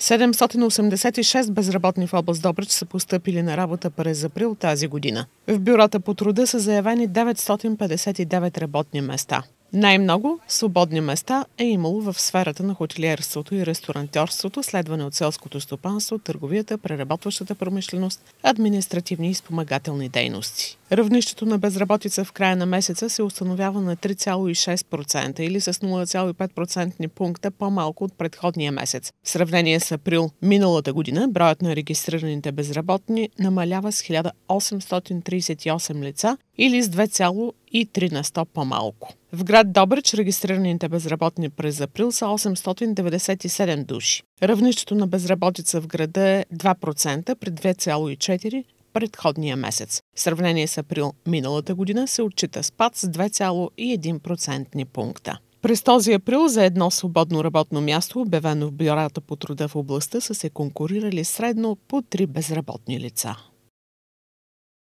786 безработни в област Добрич са поступили на работа през април тази година. В бюрата по труда са заявени 959 работни места. Най-много свободни места е имало в сферата на хотелиерството и ресторантьорството, следване от селското стопанство, търговията, преработващата промишленост, административни и спомагателни дейности. Равнището на безработица в края на месеца се установява на 3,6% или с 0,5% пункта по-малко от предходния месец. В сравнение с април миналата година, броят на регистрираните безработни намалява с 1838 лица или с 2,3 на 100 по-малко. В град Добрич регистрираните безработни през април са 897 души. Равнището на безработица в града е 2% при 2,4 предходния месец. В сравнение с април миналата година се отчита спад с 2,1% пункта. През този април за едно свободно работно място, обявено в бюрата по труда в областта, са се конкурирали средно по три безработни лица.